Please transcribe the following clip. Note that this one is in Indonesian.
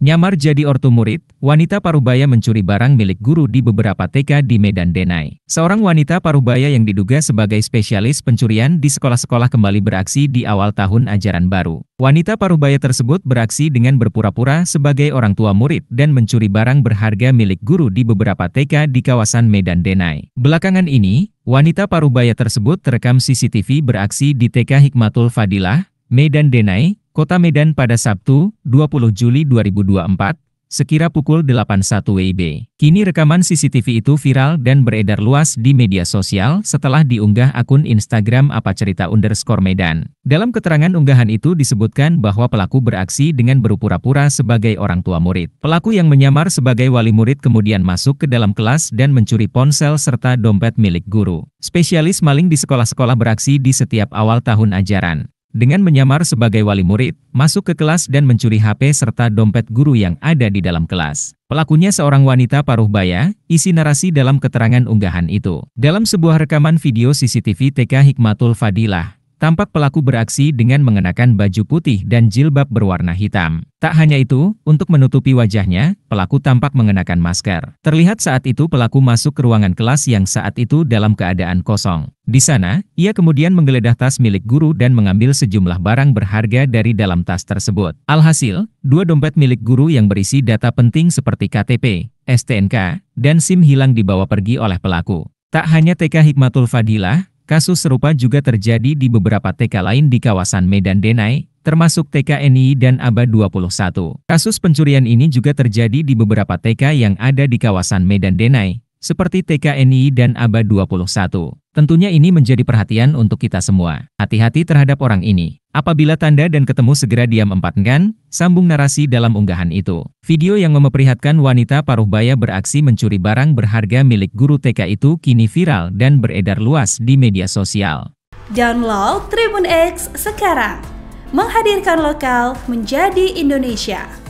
Nyamar jadi ortu murid, wanita parubaya mencuri barang milik guru di beberapa TK di Medan Denai. Seorang wanita parubaya yang diduga sebagai spesialis pencurian di sekolah-sekolah kembali beraksi di awal tahun ajaran baru. Wanita parubaya tersebut beraksi dengan berpura-pura sebagai orang tua murid dan mencuri barang berharga milik guru di beberapa TK di kawasan Medan Denai. Belakangan ini, wanita parubaya tersebut terekam CCTV beraksi di TK Hikmatul Fadilah, Medan Denai, Kota Medan pada Sabtu, 20 Juli 2024, sekira pukul 81 WIB. Kini rekaman CCTV itu viral dan beredar luas di media sosial setelah diunggah akun Instagram apa cerita underscore Medan. Dalam keterangan unggahan itu disebutkan bahwa pelaku beraksi dengan berpura-pura sebagai orang tua murid. Pelaku yang menyamar sebagai wali murid kemudian masuk ke dalam kelas dan mencuri ponsel serta dompet milik guru. Spesialis maling di sekolah-sekolah beraksi di setiap awal tahun ajaran. Dengan menyamar sebagai wali murid, masuk ke kelas dan mencuri HP serta dompet guru yang ada di dalam kelas. Pelakunya seorang wanita paruh baya, isi narasi dalam keterangan unggahan itu. Dalam sebuah rekaman video CCTV TK Hikmatul Fadilah, Tampak pelaku beraksi dengan mengenakan baju putih dan jilbab berwarna hitam. Tak hanya itu, untuk menutupi wajahnya, pelaku tampak mengenakan masker. Terlihat saat itu pelaku masuk ke ruangan kelas yang saat itu dalam keadaan kosong. Di sana, ia kemudian menggeledah tas milik guru dan mengambil sejumlah barang berharga dari dalam tas tersebut. Alhasil, dua dompet milik guru yang berisi data penting seperti KTP, STNK, dan SIM hilang dibawa pergi oleh pelaku. Tak hanya TK Hikmatul Fadilah, Kasus serupa juga terjadi di beberapa TK lain di kawasan Medan Denai, termasuk TK TKNI dan ABA 21. Kasus pencurian ini juga terjadi di beberapa TK yang ada di kawasan Medan Denai, seperti TK TKNI dan ABA 21. Tentunya ini menjadi perhatian untuk kita semua. Hati-hati terhadap orang ini. Apabila tanda dan ketemu segera diam empat sambung narasi dalam unggahan itu. Video yang memperlihatkan wanita paruh baya beraksi mencuri barang berharga milik guru TK itu kini viral dan beredar luas di media sosial. Download Tribun X sekarang, menghadirkan lokal menjadi Indonesia.